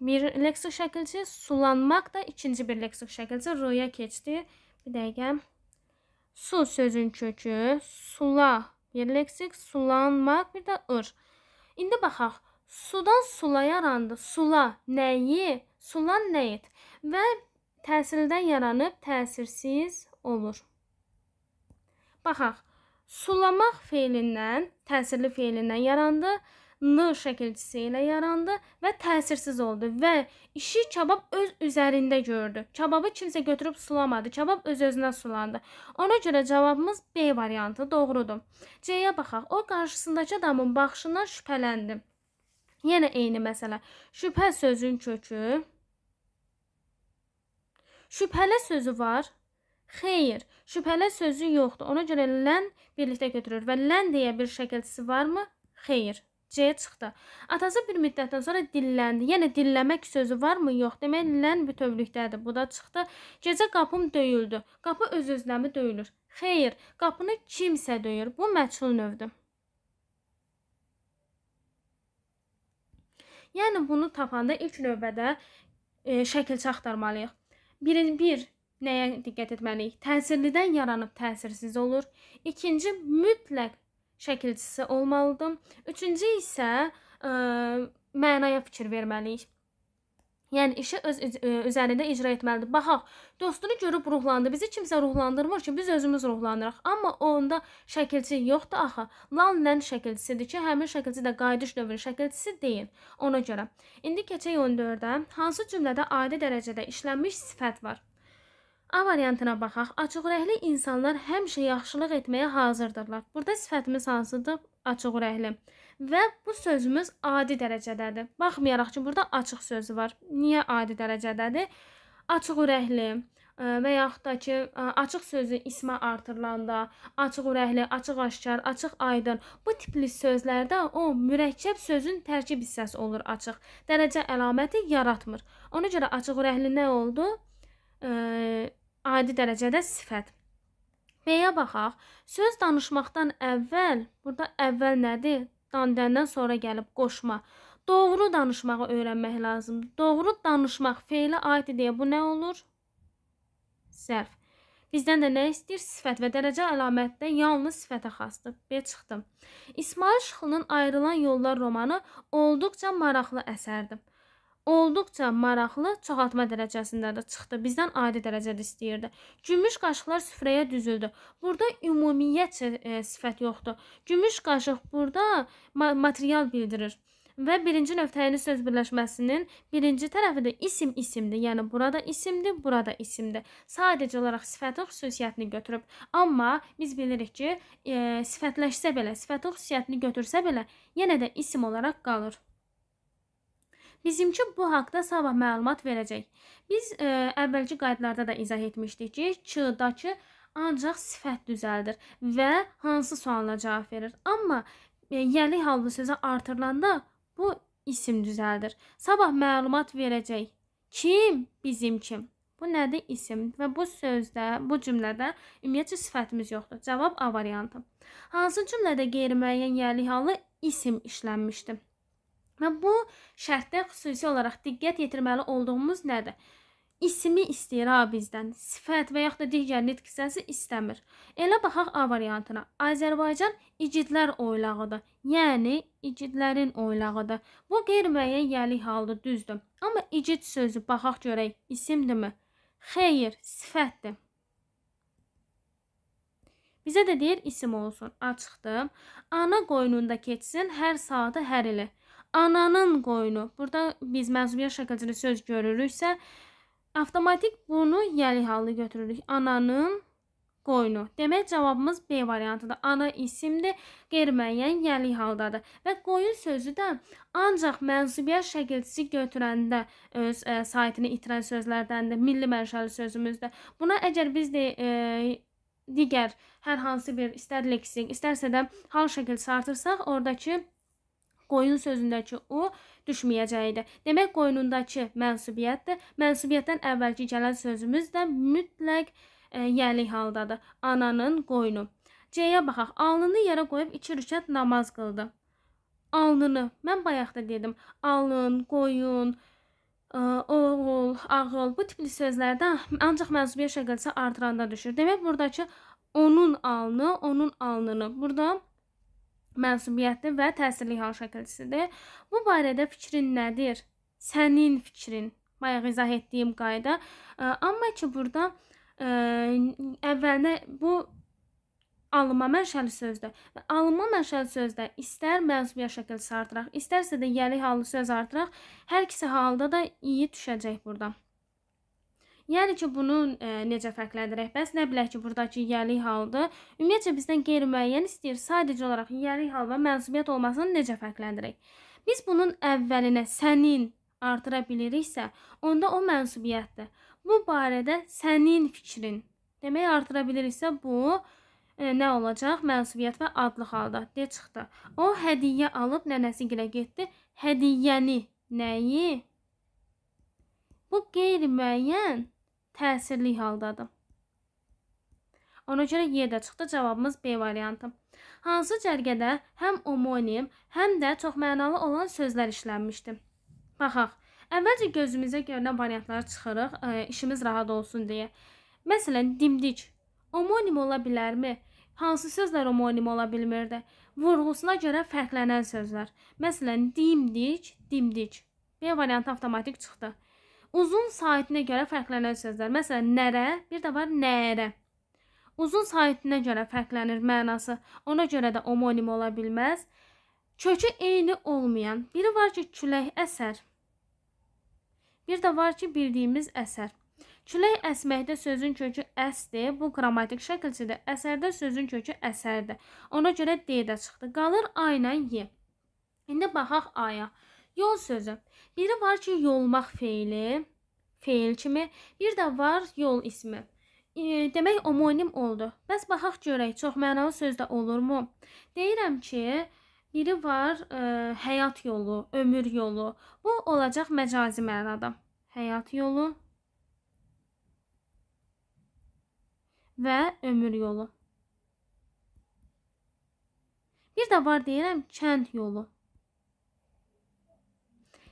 bir leksik şəkilçi sulanmaq da ikinci bir leksik şəkilçi ruya keçdi. Bir dəqiqə. Su sözün kökü, sula bir leksik, sulanmaq bir də ır. İndi baxaq. Sudan sula yarandı. Sula nəyi? Sulan nəyit? Və təsirdən yaranıb təsirsiz olur. Baxaq. Sulamaq feilindən, təsirli feilindən yarandı. M şəkilçisi ilə yarandı və təsirsiz oldu və işi kabab öz üzərində gördü. Kababı kimsə götürüb sulamadı. Kabab öz-özünə sulandı. Ona görə cavabımız B variantı doğrudur. C-yə baxaq. O qarşısındakı adamın baxışından şübhələndi. Yenə eyni məsələ. Şübhə sözün kökü Şübhələ sözü var. Xeyr, şübhələ sözü yoxdur. Ona görə lən birlikdə götürür və lən deyə bir şəkilçisi varmı? Xeyr. C çıxdı. Atası bir müddətdən sonra dilləndi. Yəni dilləmək sözü varmı? Yox. Demək lən bütövlükdədir. Bu da çıxdı. Gecə qapım döyüldü. Qapı öz-özləmi döyülür. Xeyr, qapını kimsə döyür. Bu məçhul növdür. Yəni bunu tapanda ilk növbədə e, şəkilçi axtarmalıyıq. 1. 1 nəyə diqqət etməliyik? Təsirlidən yaranıb təsirsiz olur. İkinci mütləq şəkilçisi olmalıdır. Üçüncü isə ə, e, mənaya fikir verməliyik. Yəni işi öz e, üzərində icra etməlidir. Baxaq, dostunu görüb ruhlandı. Bizi kimsə ruhlandırmır ki, biz özümüz ruhlandıraq. Amma onda şəkilçi yoxdur axı. Lan lən şəkilçisidir ki, həmin şəkilçi də qayıdış növünün şəkilçisi deyil. Ona görə. İndi keçək 14-ə. Hansı cümlədə adi dərəcədə işlənmiş sifət var? A variantına baxaq. Açıqürəkli insanlar həmişə yaxşılıq etməyə hazırdırlar. Burada sifətimiz hansıdır? Açıqürəkli. Və bu sözümüz adi dərəcədədir. Baxmayaraq ki, burada açıq sözü var. Niyə adi dərəcədədir? Açıqürəkli e, və yaxud da ki, e, açıq sözü ismə artırılanda, açıqürəkli, açıq-aşkar, açıq-aydın bu tipli sözlərdə o mürəkkəb sözün tərkib hissəsi olur açıq. Dərəcə əlaməti yaratmır. Ona görə açıqürəkli nə oldu? Ə, e, adi dərəcədə sifət. B-yə baxaq. Söz danışmaqdan əvvəl, burada əvvəl nədir? Dandəndən sonra gəlib qoşma. Doğru danışmağı öyrənmək lazımdır. Doğru danışmaq feilə aiddir deyə bu nə olur? Zərf. Bizdən də nə istəyir? Sifət və dərəcə əlamətdə yalnız sifətə xasdır. B çıxdım. İsmail Şıxlının Ayrılan Yollar romanı olduqca maraqlı əsərdir olduqca maraqlı, çoxaltma dərəcəsində də çıxdı. Bizdən adi dərəcədə istəyirdi. Gümüş qaşıqlar süfrəyə düzüldü. Burada ümumiyyət e, sifət yoxdur. Gümüş qaşıq burada ma material bildirir. Və birinci nöqtəyini söz birləşməsinin birinci tərəfi də isim isimdir. Yəni burada isimdir, burada isimdir. Sadəcə olaraq sifətin xüsusiyyətini götürüb. Amma biz bilirik ki, e, sifətləşsə belə, sifətin xüsusiyyətini götürsə belə, yenə də isim olaraq qalır. Bizimki bu haqda sabah məlumat verəcək. Biz ə, e, əvvəlki qaydalarda da izah etmişdik ki, ç-dakı ancaq sifət düzəldir və hansı sualına cavab verir. Amma e, yəli hallı sözə artırılanda bu isim düzəldir. Sabah məlumat verəcək. Kim? Bizim kim? Bu nədir? İsim. Və bu sözdə, bu cümlədə ümumiyyətcə sifətimiz yoxdur. Cavab A variantı. Hansı cümlədə qeyri-müəyyən yəli halı isim işlənmişdi? Və bu şərtdə xüsusi olaraq diqqət yetirməli olduğumuz nədir? İsmi istəyir A bizdən, sifət və yaxud da digər nitq hissəsi istəmir. Elə baxaq A variantına. Azərbaycan icidlər oylağıdır. Yəni icidlərin oylağıdır. Bu qeyri-müəyyən yəlik halıdır, düzdür. Amma icid sözü baxaq görək isimdirmi? Xeyr, sifətdir. Bizə də deyir isim olsun. Açıqdım. Ana qoynunda keçsin hər saatı hər ili. Ananın qoyunu. Burada biz məzuniyyət şəkilcili söz görürüksə, avtomatik bunu yəli halı götürürük. Ananın qoyunu. Demək cavabımız B variantıdır. Ana isimdir, qeyri-müəyyən yəli haldadır. Və qoyun sözü də ancaq mənsubiyyət şəkilçisi götürəndə öz ə, e, saytını itirən sözlərdəndir. Milli mənşəli sözümüzdür. Buna əgər biz də ə, e, digər hər hansı bir istər leksik, istərsə də hal şəkilçisi artırsaq, ordakı qoyun sözündəki u düşməyəcəydi. Demək qoyunundakı mənsubiyyətdir. Mənsubiyyətdən əvvəlki gələn sözümüz də mütləq e, yəli haldadır. Ananın qoyunu. C-yə baxaq. Alnını yerə qoyub 2 rükət namaz qıldı. Alnını. Mən bayaq da dedim. Alın, qoyun, ə, e, oğul, ağıl bu tipli sözlərdə ancaq mənsubiyyət şəkilcə artıranda düşür. Demək burdakı onun alnı, onun alnını. Burada məsuliyyətli və təsirli hal şəkilçisidir. Bu barədə fikrin nədir? Sənin fikrin. Bayaq izah etdiyim qayda. Amma ki burada ə, əvvəldə bu alma mənşəli sözdür. Və alma mənşəli sözdə istər mənsubiyyət şəkilçisi artıraq, istərsə də yəli halı söz artıraq, hər ikisi halda da iyi düşəcək burada. Yəni ki, bunu e, necə fərqləndirək? Bəs nə bilək ki, burdakı yiyəlik halıdır. Ümumiyyətcə bizdən qeyri-müəyyən istəyir. Sadəcə olaraq yiyəlik hal və mənsubiyyət olmasını necə fərqləndirək? Biz bunun əvvəlinə sənin artıra biliriksə, onda o mənsubiyyətdir. Bu barədə sənin fikrin. Demək artıra biliriksə, bu e, nə olacaq? Mənsubiyyət və adlı halda deyə çıxdı. O hədiyyə alıb nənəsi gilə getdi. Hədiyyəni nəyi? Bu qeyri-müəyyən təsirli haldadır. Ona görə Y də çıxdı, cavabımız B variantı. Hansı cərgədə həm homonim, həm də çoxmənalı olan sözlər işlənmişdi? Baxaq. Əvvəlcə gözümüzə görünən variantları çıxırıq, ə, e, işimiz rahat olsun deyə. Məsələn, dimdik homonim ola bilərmi? Hansı sözlər homonim ola bilmirdi? Vurğusuna görə fərqlənən sözlər. Məsələn, dimdik, dimdik. B variantı avtomatik çıxdı. Uzun saitinə görə fərqlənən sözlər. Məsələn, nərə, bir də var nərə. Uzun saitinə görə fərqlənir mənası. Ona görə də homonim ola bilməz. Kökü eyni olmayan. Biri var ki, külək əsər. Bir də var ki, bildiyimiz əsər. Külək əsməkdə sözün kökü əsdir. Bu qrammatik şəkilçidə əsərdə sözün kökü əsərdir. Ona görə D də çıxdı. Qalır A ilə Y. İndi baxaq A-ya. Yol sözü. Biri var ki, yolmaq feili, feil kimi, bir də var yol ismi. E, demək homonim oldu. Bəs baxaq görək, çoxmənalı sözdə olurmu? Deyirəm ki, biri var e, həyat yolu, ömür yolu. Bu olacaq məcazi mənada. Həyat yolu və ömür yolu. Bir də var deyirəm kənd yolu.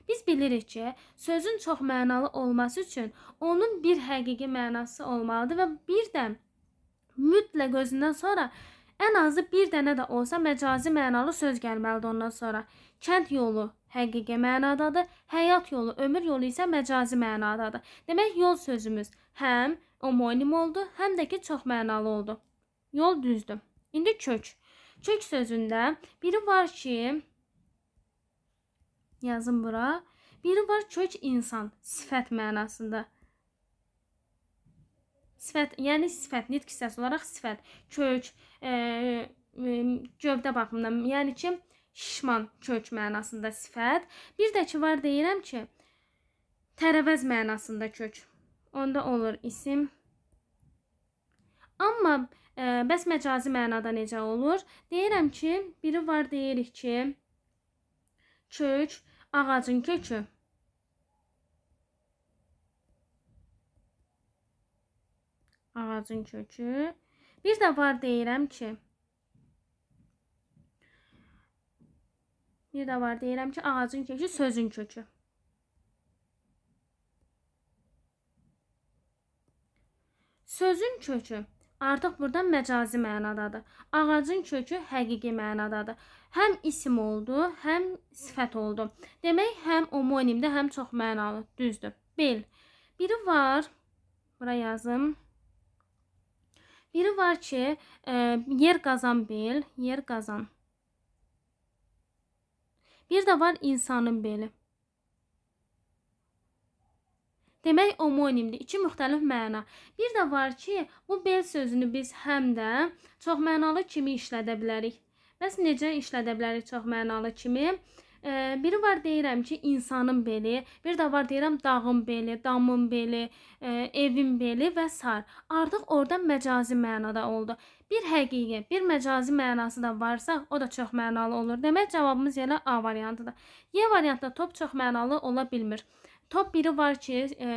Biz bilirik ki, sözün çox mənalı olması üçün onun bir həqiqi mənası olmalıdır və bir də mütləq özündən sonra ən azı bir dənə də olsa məcazi mənalı söz gəlməlidir ondan sonra. Kənd yolu həqiqi mənadadır, həyat yolu, ömür yolu isə məcazi mənadadır. Demək yol sözümüz həm homonim oldu, həm də ki çox mənalı oldu. Yol düzdür. İndi kök. Kök sözündə biri var ki, yazın bura. Biri var kök insan sifət mənasında. Sifət, yəni sifət, nitq hissəsi olaraq sifət, kök, e, e, gövdə baxımından, yəni ki, şişman kök mənasında sifət. Bir də ki var deyirəm ki, tərəvəz mənasında kök. Onda olur isim. Amma ə, e, bəs məcazi mənada necə olur? Deyirəm ki, biri var deyirik ki, kök ağacın kökü. Ağacın kökü. Bir də var deyirəm ki, bir də var deyirəm ki, ağacın kökü sözün kökü. Sözün kökü artıq burada məcazi mənadadır. Ağacın kökü həqiqi mənadadır. Həm isim oldu, həm sifət oldu. Demək, həm homonimdə, həm çox mənalı. Düzdür. Bel. Biri var. Bura yazım. Biri var ki, e, yer qazan bel, yer qazan. Bir də var insanın beli. Demək homonimdir. İki müxtəlif məna. Bir də var ki, bu bel sözünü biz həm də çoxmənalı kimi işlədə bilərik. Bəs necə işlədə bilərik çoxmənalı kimi? Ə, biri var deyirəm ki, insanın beli, bir də var deyirəm dağın beli, damın beli, ə, evin beli və s. Artıq orada məcazi mənada oldu. Bir həqiqi, bir məcazi mənası da varsa, o da çox mənalı olur. Demək cavabımız yenə A variantıdır. Y variantda top çox mənalı ola bilmir. Top biri var ki, e,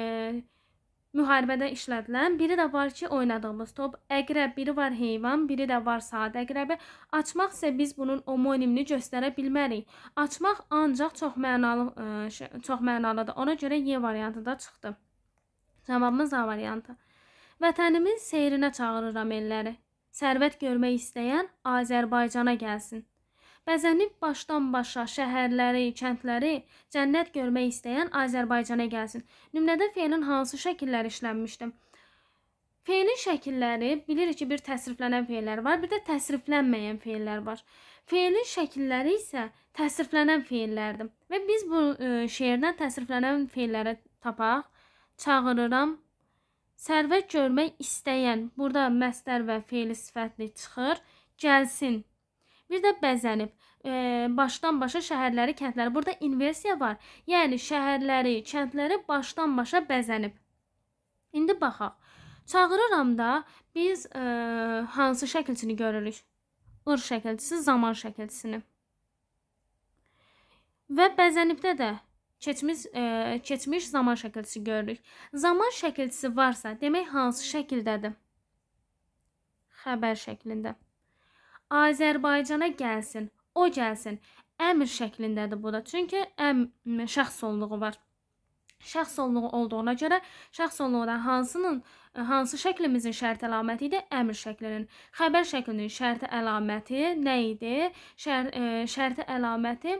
müharibədə işlədilən, biri də var ki, oynadığımız top. Əqrəb biri var heyvan, biri də var sadə əqrəbi. Açmaq isə biz bunun homonimini göstərə bilmərik. Açmaq ancaq çox mənalı e, çox mənalıdır. Ona görə Y variantı da çıxdı. Cavabımız A variantı. Vətənimin seyrinə çağırıram elləri. Sərvət görmək istəyən Azərbaycana gəlsin. Bəzənib başdan-başa şəhərləri, kəndləri cənnət görmək istəyən Azərbaycana gəlsin. Nümunədə feilin hansı şəkilləri işlənmişdi? Feilin şəkilləri bilirik ki, bir təsriflənən feillər var, bir də təsriflənməyən feillər var. Feilin şəkilləri isə təsriflənən feillərdir. Və biz bu ə, e, şeirdən təsriflənən feillərə tapaq. Çağırıram sərvət görmək istəyən, burada məstər və feil sifətli çıxır, gəlsin Bir də bəzənib. E, başdan başa şəhərləri, kəndləri. Burada inversiya var. Yəni şəhərləri, kəndləri başdan başa bəzənib. İndi baxaq. Çağırıram da biz e, hansı şəkilçini görürük? Ir şəkilçisi, zaman şəkilçisini. Və bəzənibdə də keçmiş e, keçmiş zaman şəkilçisi görürük. Zaman şəkilçisi varsa, demək hansı şəkildədir? Xəbər şəklində. Azərbaycana gəlsin, o gəlsin. Əmr şəklindədir bu da. Çünki əm şəxs onluğu var. Şəxs onluğu olduğuna görə şəxs onluğuna hansının hansı şəklimizin şərt əlaməti idi? Əmr şəklinin. Xəbər şəklinin şərt əlaməti nə idi? Şər, ə, e, şərt əlaməti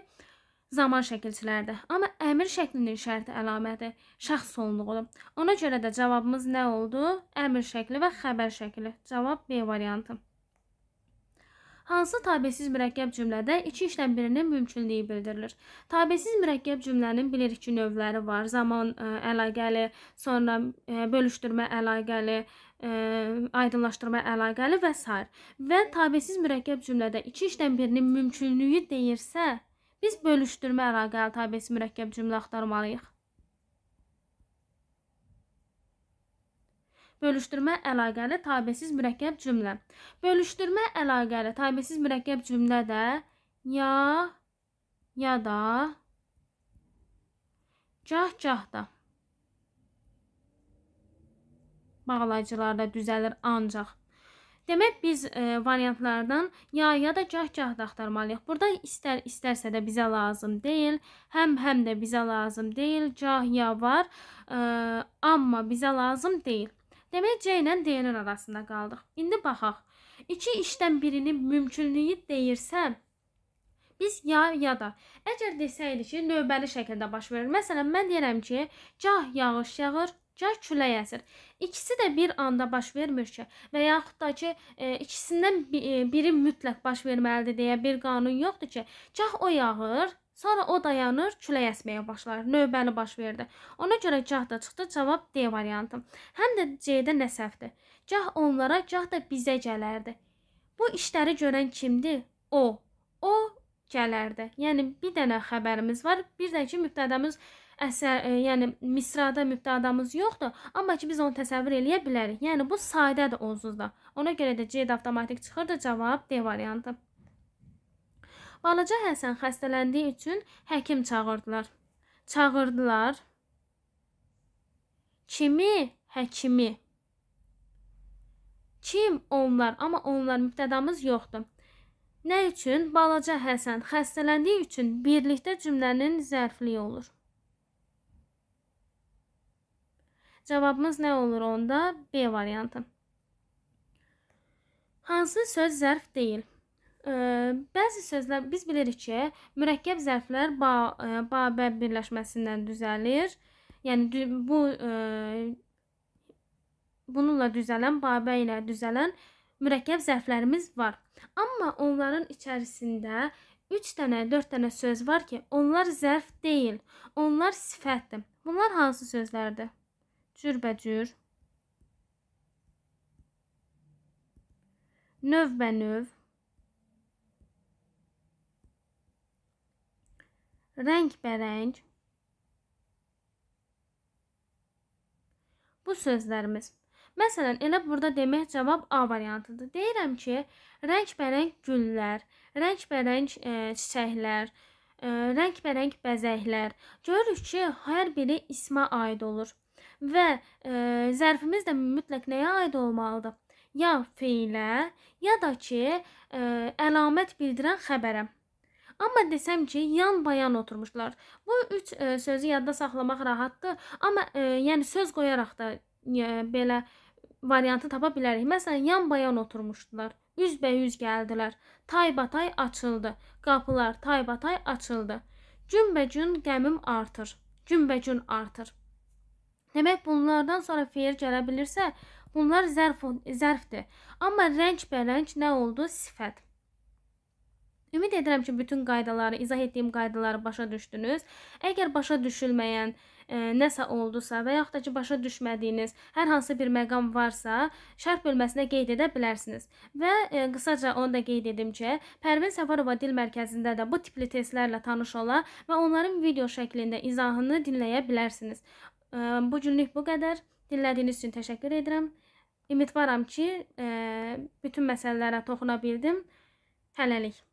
zaman şəkilçilərdir. Amma əmr şəklinin şərt əlaməti şəxs onluğudur. Ona görə də cavabımız nə oldu? Əmr şəkli və xəbər şəkli. Cavab B variantı hansı tabesiz mürəkkəb cümlədə iki işdən birinin mümkünlüyü bildirilir? Tabesiz mürəkkəb cümlənin bilirik ki, növləri var. Zaman ə, e, əlaqəli, sonra ə, e, bölüşdürmə əlaqəli, ə, e, aydınlaşdırma əlaqəli və s. Və tabesiz mürəkkəb cümlədə iki işdən birinin mümkünlüyü deyirsə, biz bölüşdürmə əlaqəli tabesiz mürəkkəb cümlə axtarmalıyıq. Bölüşdürmə əlaqəli tabetsiz mürəkkəb cümlə. Bölüşdürmə əlaqəli tabetsiz mürəkkəb cümlə də ya ya da cah-cah da bağlayıcılarda düzəlir ancaq. Demək biz e, variantlardan ya ya da cah-cah da axtarmalıyıq. Burada istər istərsə də bizə lazım deyil, həm həm də bizə lazım deyil, cah ya var, e, amma bizə lazım deyil. Demək C ilə D-nin arasında qaldıq. İndi baxaq. İki işdən birinin mümkünlüyü deyirsə, biz ya ya da əgər desəydi ki, növbəli şəkildə baş verir. Məsələn, mən deyirəm ki, gah yağış yağır, gah külək əsir. İkisi də bir anda baş vermir ki, və yaxud da ki, e, ikisindən e, biri mütləq baş verməlidir deyə bir qanun yoxdur ki, gah o yağır, Sonra o dayanır, külək əsməyə başlar. Növbəli baş verdi. Ona görə gah da çıxdı cavab D variantı. Həm də C-də nəsəfdir. Gah onlara, gah da bizə gələrdi. Bu işləri görən kimdir? O. O gələrdi. Yəni bir dənə xəbərimiz var, bir də ki mübtədəmiz əsər, e, yəni misrada mübtədəmiz yoxdur, amma ki biz onu təsəvvür eləyə bilərik. Yəni bu sadədir onsuz da. Ona görə də C-də avtomatik çıxır da cavab D variantı. Balaca Həsən xəstələndiyi üçün həkim çağırdılar. Çağırdılar. Kimi? Həkimi. Kim onlar? Amma onlar mübtədamız yoxdur. Nə üçün? Balaca Həsən xəstələndiyi üçün birlikdə cümlənin zərfliyi olur. Cavabımız nə olur onda? B variantı. Hansı söz zərf deyil? Bəzi sözlər biz bilirik ki, mürəkkəb zərflər ba, ba bə birləşməsindən düzəlir. Yəni bu ə, bununla düzələn, babə ilə düzələn mürəkkəb zərflərimiz var. Amma onların içərisində 3 dənə, 4 dənə söz var ki, onlar zərf deyil. Onlar sifətdir. Bunlar hansı sözlərdir? Cürbəcür. Növbənöv. rəngbərəng bu sözlərimiz. Məsələn, elə burada demək cavab A variantıdır. Deyirəm ki, rəngbərəng güllər, rəngbərəng e, çiçəklər, e, rəngbərəng bəzəklər. Görürük ki, hər biri ismə aid olur və e, zərfimiz də mütləq nəyə aid olmalıdır? Ya feilə, ya da ki, e, əlamət bildirən xəbərə. Amma desəm ki, yan bayan oturmuşlar. Bu üç e, sözü yadda saxlamaq rahatdır, amma e, yəni söz qoyaraq da e, belə variantı tapa bilərik. Məsələn, yan bayan oturmuşdular. Üzbəyüz gəldilər. Taybatay açıldı. Qapılar taybatay açıldı. Günbəgün qəmim artır. Günbəgün artır. Demək bunlardan sonra feir gələ bilirsə, bunlar zərf zərfdir. Amma rəngbərəng nə oldu? Sifət. Ümid edirəm ki, bütün qaydaları, izah etdiyim qaydaları başa düşdünüz. Əgər başa düşülməyən ə, e, nəsə oldusa və yaxud da ki, başa düşmədiyiniz hər hansı bir məqam varsa, şərh bölməsinə qeyd edə bilərsiniz. Və ə, e, qısaca onu da qeyd edim ki, Pərvin Səfərova Dil Mərkəzində də bu tipli testlərlə tanış ola və onların video şəklində izahını dinləyə bilərsiniz. Ə, e, bu günlük bu qədər. Dinlədiyiniz üçün təşəkkür edirəm. Ümidvaram ki, ə, bütün məsələlərə toxuna bildim. Hələlik.